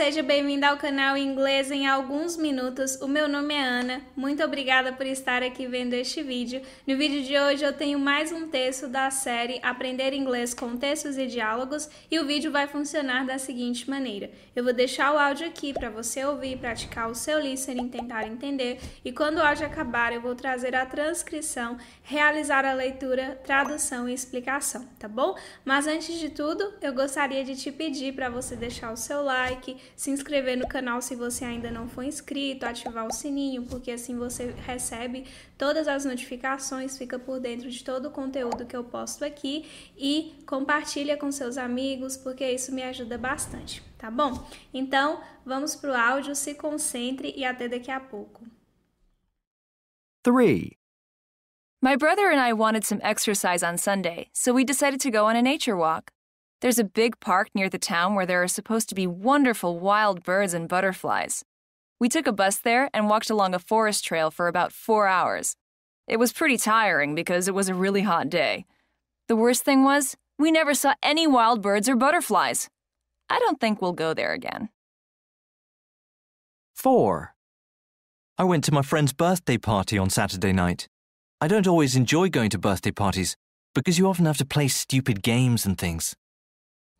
seja bem-vindo ao canal Inglês em Alguns Minutos. O meu nome é Ana. Muito obrigada por estar aqui vendo este vídeo. No vídeo de hoje eu tenho mais um texto da série Aprender Inglês com Textos e Diálogos e o vídeo vai funcionar da seguinte maneira. Eu vou deixar o áudio aqui para você ouvir, praticar o seu listening, tentar entender e quando o áudio acabar eu vou trazer a transcrição, realizar a leitura, tradução e explicação, tá bom? Mas antes de tudo, eu gostaria de te pedir para você deixar o seu like, se inscrever no canal se você ainda não for inscrito, ativar o sininho, porque assim você recebe todas as notificações, fica por dentro de todo o conteúdo que eu posto aqui e compartilha com seus amigos, porque isso me ajuda bastante, tá bom? Então, vamos pro áudio, se concentre e até daqui a pouco. 3. My brother and I wanted some exercise on Sunday, so we decided to go on a nature walk. There's a big park near the town where there are supposed to be wonderful wild birds and butterflies. We took a bus there and walked along a forest trail for about four hours. It was pretty tiring because it was a really hot day. The worst thing was, we never saw any wild birds or butterflies. I don't think we'll go there again. 4. I went to my friend's birthday party on Saturday night. I don't always enjoy going to birthday parties because you often have to play stupid games and things.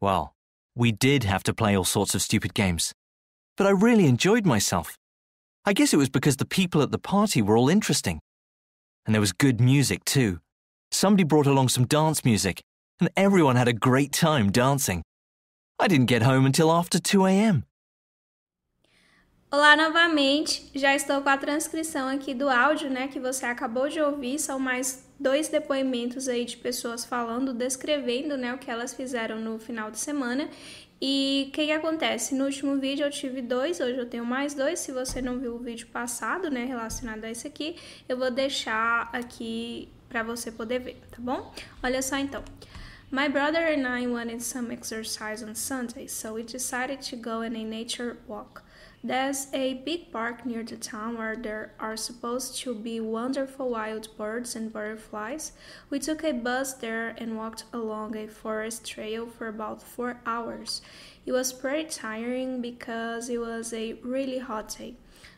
Well, we did have to play all sorts of stupid games. But I really enjoyed myself. I guess it was because the people at the party were all interesting. And there was good music too. Somebody brought along some dance music, and everyone had a great time dancing. I didn't get home until after 2 a.m. Olá novamente, já estou com a transcrição aqui do áudio, né, que você acabou de ouvir, são mais dois depoimentos aí de pessoas falando, descrevendo né, o que elas fizeram no final de semana. E o que, que, acontece? No último vídeo eu tive dois, hoje eu tenho mais dois. Se você não viu o vídeo passado, né, relacionado a esse aqui, eu vou deixar aqui para você poder ver, tá bom? Olha só então. My brother and I wanted some exercise on Sunday, so we decided to go on a nature walk. There's a big park near the town where there are supposed to be wonderful wild birds and butterflies. We took a bus there and walked along a forest trail for about four hours. It was pretty tiring because it was a really hot day.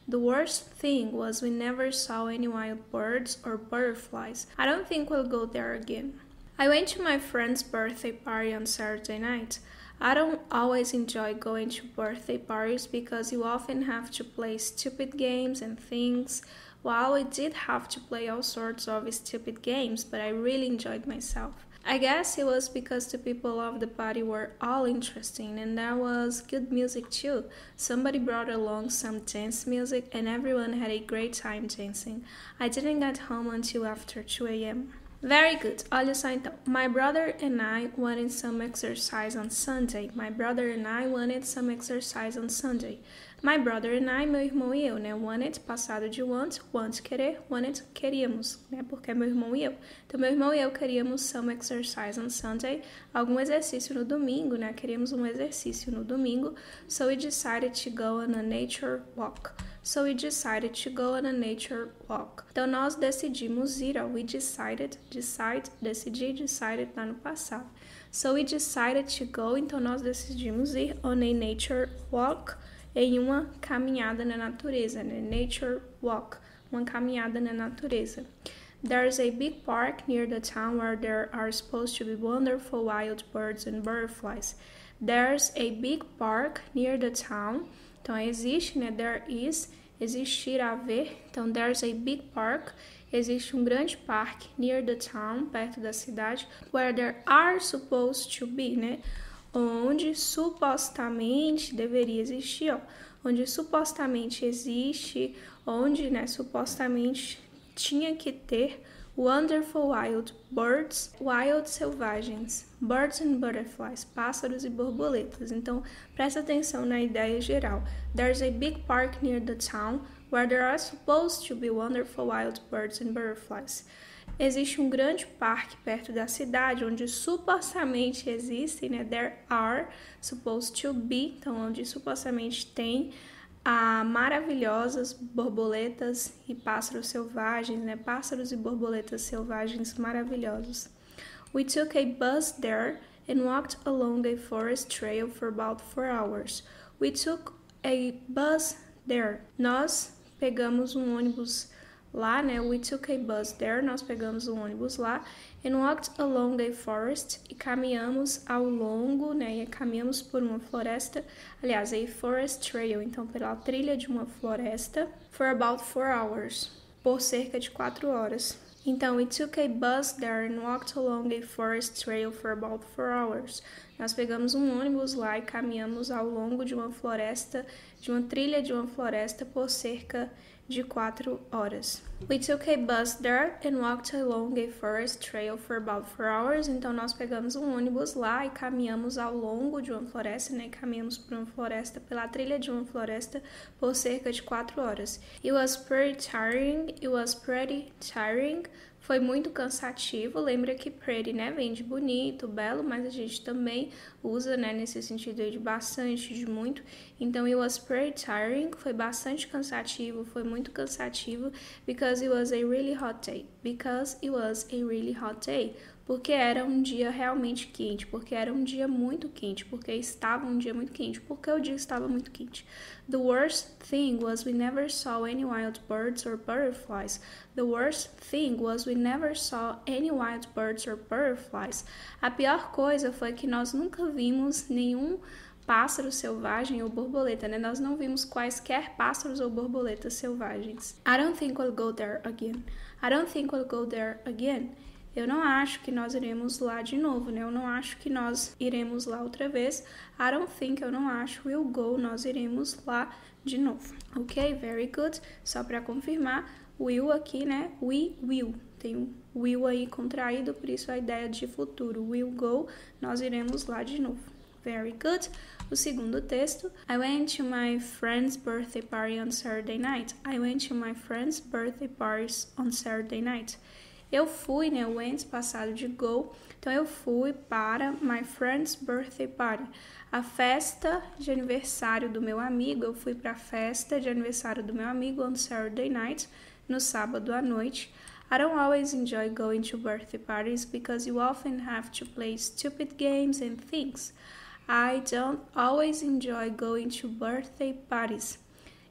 The worst thing was we never saw any wild birds or butterflies. I don't think we'll go there again. I went to my friend's birthday party on Saturday night. I don't always enjoy going to birthday parties because you often have to play stupid games and things. While I did have to play all sorts of stupid games, but I really enjoyed myself. I guess it was because the people of the party were all interesting and there was good music too. Somebody brought along some dance music and everyone had a great time dancing. I didn't get home until after 2 a.m. Very good. Olha só então. My brother and I wanted some exercise on Sunday. My brother and I wanted some exercise on Sunday. My brother and I, meu irmão e eu, né? Wanted, passado de want, want querer, wanted, queríamos, né? Porque é meu irmão e eu. Então, meu irmão e eu queríamos some exercise on Sunday, algum exercício no domingo, né? Queríamos um exercício no domingo. So we decided to go on a nature walk. so we decided to go on a nature walk. Então nós decidimos ir, we decided, decide, decidi, decided tá no passado. So we decided to go, então nós decidimos ir on a nature walk, em uma caminhada na natureza, né? Nature walk, uma caminhada na natureza. There's a big park near the town where there are supposed to be wonderful wild birds and butterflies. There's a big park near the town Então, existe, né? There is, existir, haver. Então, there's a big park. Existe um grande parque near the town, perto da cidade, where there are supposed to be, né? Onde supostamente deveria existir, ó. Onde supostamente existe, onde, né, supostamente tinha que ter Wonderful Wild Birds, Wild Selvagens, Birds and Butterflies, Pássaros e Borboletas. Então, presta atenção na ideia geral. There's a big park near the town where there are supposed to be wonderful wild birds and butterflies. Existe um grande parque perto da cidade onde supostamente existem, né? There are supposed to be, então onde supostamente tem a maravilhosas borboletas e pássaros selvagens, né? Pássaros e borboletas selvagens maravilhosos. We took a bus there and walked along a forest trail for about four hours. We took a bus there. Nós pegamos um ônibus lá, né? We took a bus there, nós pegamos um ônibus lá, and walked along a forest, e caminhamos ao longo, né? E caminhamos por uma floresta, aliás, a forest trail, então pela trilha de uma floresta, for about four hours, por cerca de quatro horas. Então, we took a bus there and walked along a forest trail for about four hours. Nós pegamos um ônibus lá e caminhamos ao longo de uma floresta, de uma trilha de uma floresta por cerca de 4 horas. We took a bus there and walked along a forest trail for about four hours. Então nós pegamos um ônibus lá e caminhamos ao longo de uma floresta, né? Caminhamos por uma floresta, pela trilha de uma floresta por cerca de quatro horas. It was pretty tiring. It was pretty tiring. Foi muito cansativo. Lembra que pretty, né, vem de bonito, belo, mas a gente também usa, né, nesse sentido de bastante, de muito. Então, it was pretty tiring. Foi bastante cansativo, foi muito cansativo, because Because it was a really hot day. Because it was a really hot day. Porque era um dia realmente quente. Porque era um dia muito quente. Porque estava um dia muito quente. Porque o dia estava muito quente. The worst thing was we never saw any wild birds or butterflies. The worst thing was we never saw any wild birds or butterflies. A pior coisa foi que nós nunca vimos nenhum pássaro selvagem ou borboleta, né? Nós não vimos quaisquer pássaros ou borboletas selvagens. I don't think we'll go there again. I don't think we'll go there again. Eu não acho que nós iremos lá de novo, né? Eu não acho que nós iremos lá outra vez. I don't think, eu não acho, we'll go, nós iremos lá de novo. Ok, very good. Só para confirmar, will aqui, né? We will. Tem um will aí contraído, por isso a ideia de futuro. We'll go, nós iremos lá de novo. Very good. O segundo texto. I went to my friend's birthday party on Saturday night. I went to my friend's birthday party on Saturday night. Eu fui, né? Went, passado de go. Então, eu fui para my friend's birthday party. A festa de aniversário do meu amigo. Eu fui para a festa de aniversário do meu amigo on Saturday night, no sábado à noite. I don't always enjoy going to birthday parties because you often have to play stupid games and things. I don't always enjoy going to birthday parties.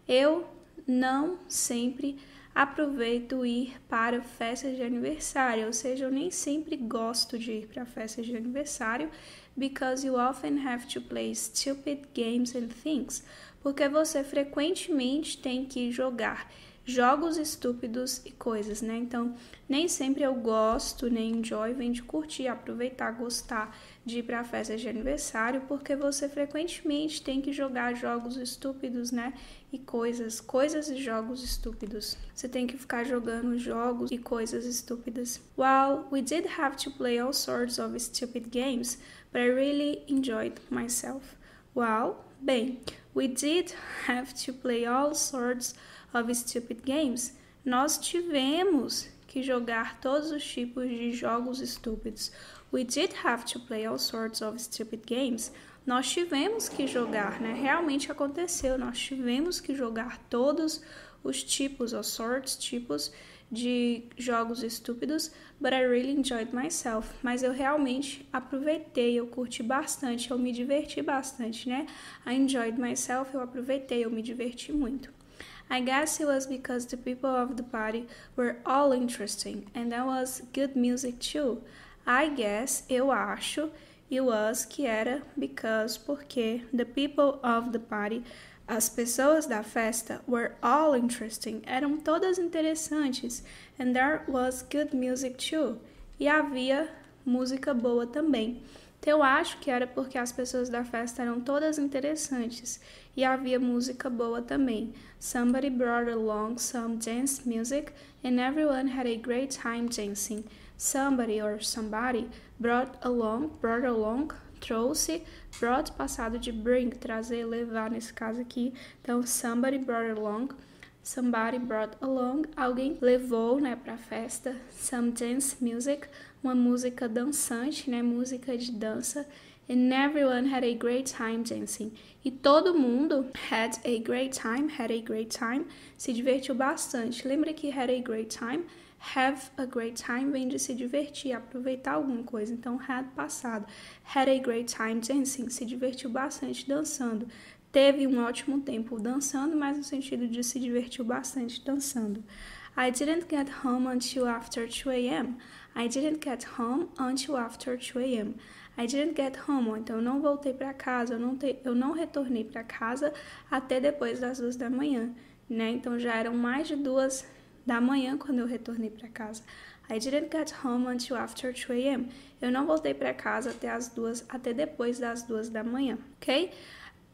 Eu não sempre aproveito ir para festas de aniversário, ou seja, eu nem sempre gosto de ir para festas de aniversário, because you often have to play stupid games and things, porque você frequentemente tem que jogar jogos estúpidos e coisas, né? Então, nem sempre eu gosto, nem enjoy, vem de curtir, aproveitar, gostar de ir para festas de aniversário, porque você frequentemente tem que jogar jogos estúpidos, né? E coisas, coisas e jogos estúpidos. Você tem que ficar jogando jogos e coisas estúpidas. While we did have to play all sorts of stupid games, but I really enjoyed myself. Well, bem, we did have to play all sorts of of Stupid Games, nós tivemos que jogar todos os tipos de jogos estúpidos. We did have to play all sorts of stupid games. Nós tivemos que jogar, né? Realmente aconteceu. Nós tivemos que jogar todos os tipos, all sorts, tipos de jogos estúpidos, but I really enjoyed myself. Mas eu realmente aproveitei, eu curti bastante, eu me diverti bastante, né? I enjoyed myself, eu aproveitei, eu me diverti muito. I guess it was because the people of the party were all interesting and that was good music too. I guess, eu acho, it was, que era, because, porque, the people of the party, as pessoas da festa, were all interesting, eram todas interessantes, and there was good music too. E havia música boa também. Então, eu acho que era porque as pessoas da festa eram todas interessantes e havia música boa também. Somebody brought along some dance music and everyone had a great time dancing. Somebody or somebody brought along, brought along, trouxe, brought passado de bring, trazer, levar nesse caso aqui. Então, somebody brought along Somebody brought along, alguém levou, né, para festa. Some dance music, uma música dançante, né, música de dança. And everyone had a great time dancing. E todo mundo had a great time, had a great time, se divertiu bastante. Lembra que had a great time? Have a great time vem de se divertir, aproveitar alguma coisa. Então, had passado. Had a great time dancing, se divertiu bastante dançando teve um ótimo tempo dançando, mas no sentido de se divertiu bastante dançando. I didn't get home until after 2 a.m. I didn't get home until after 2 a.m. I didn't get home, então eu não voltei para casa, eu não, te, eu não retornei para casa até depois das duas da manhã, né? Então já eram mais de duas da manhã quando eu retornei para casa. I didn't get home until after 2 a.m. Eu não voltei para casa até as duas, até depois das duas da manhã, ok?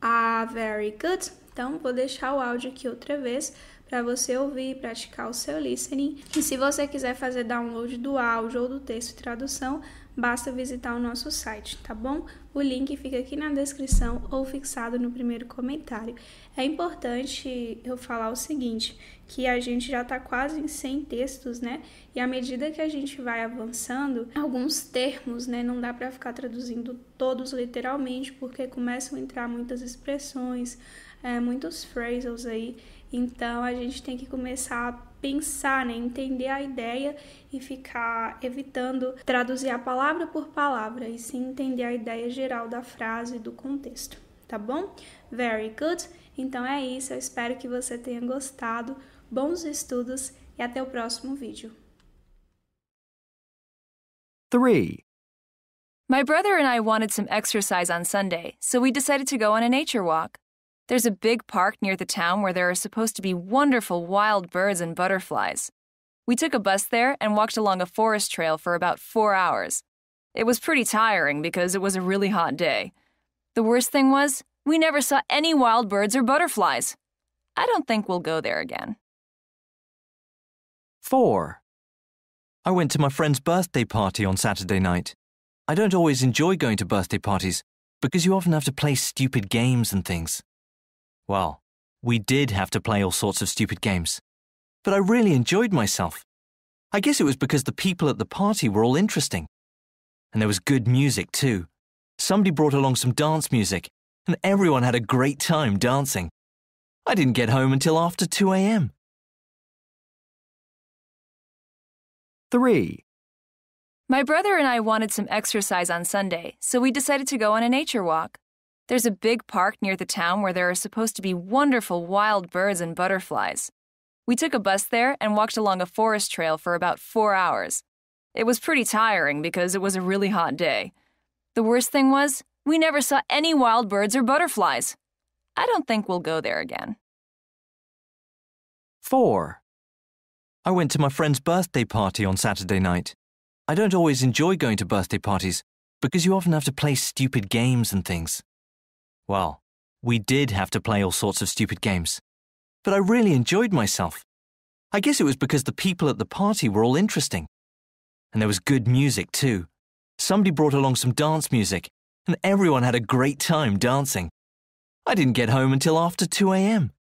Ah, very good. Então, vou deixar o áudio aqui outra vez para você ouvir e praticar o seu listening. E se você quiser fazer download do áudio ou do texto e tradução, basta visitar o nosso site, tá bom? O link fica aqui na descrição ou fixado no primeiro comentário. É importante eu falar o seguinte, que a gente já está quase em 100 textos, né? E à medida que a gente vai avançando, alguns termos, né, não dá para ficar traduzindo todos literalmente, porque começam a entrar muitas expressões, é, muitos phrasals aí. Então a gente tem que começar a pensar, né, entender a ideia e ficar evitando traduzir a palavra por palavra e sim entender a ideia geral da frase, e do contexto, tá bom? Very good. Então é isso, eu espero que você tenha gostado. Bons estudos e até o próximo vídeo. 3. My brother and I wanted some exercise on Sunday, so we decided to go on a nature walk. There's a big park near the town where there are supposed to be wonderful wild birds and butterflies. We took a bus there and walked along a forest trail for about four hours. It was pretty tiring because it was a really hot day. The worst thing was, we never saw any wild birds or butterflies. I don't think we'll go there again. 4. I went to my friend's birthday party on Saturday night. I don't always enjoy going to birthday parties because you often have to play stupid games and things. Well, we did have to play all sorts of stupid games. But I really enjoyed myself. I guess it was because the people at the party were all interesting. And there was good music too. Somebody brought along some dance music, and everyone had a great time dancing. I didn't get home until after 2 a.m. 3. My brother and I wanted some exercise on Sunday, so we decided to go on a nature walk. There's a big park near the town where there are supposed to be wonderful wild birds and butterflies. We took a bus there and walked along a forest trail for about four hours. It was pretty tiring because it was a really hot day. The worst thing was, we never saw any wild birds or butterflies. I don't think we'll go there again. 4. I went to my friend's birthday party on Saturday night. I don't always enjoy going to birthday parties because you often have to play stupid games and things. Well, we did have to play all sorts of stupid games. But I really enjoyed myself. I guess it was because the people at the party were all interesting. And there was good music too. Somebody brought along some dance music, and everyone had a great time dancing. I didn't get home until after 2 a.m.